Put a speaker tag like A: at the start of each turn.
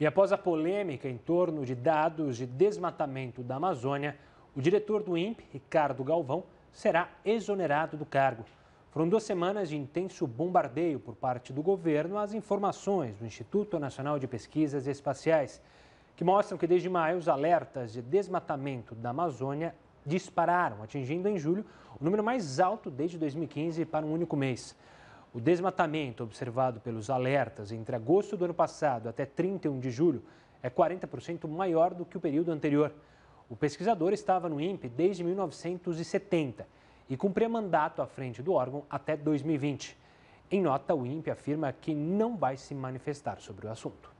A: E após a polêmica em torno de dados de desmatamento da Amazônia, o diretor do INPE, Ricardo Galvão, será exonerado do cargo. Foram duas semanas de intenso bombardeio por parte do governo às informações do Instituto Nacional de Pesquisas Espaciais, que mostram que desde maio os alertas de desmatamento da Amazônia dispararam, atingindo em julho o número mais alto desde 2015 para um único mês. O desmatamento observado pelos alertas entre agosto do ano passado até 31 de julho é 40% maior do que o período anterior. O pesquisador estava no INPE desde 1970 e cumpria mandato à frente do órgão até 2020. Em nota, o INPE afirma que não vai se manifestar sobre o assunto.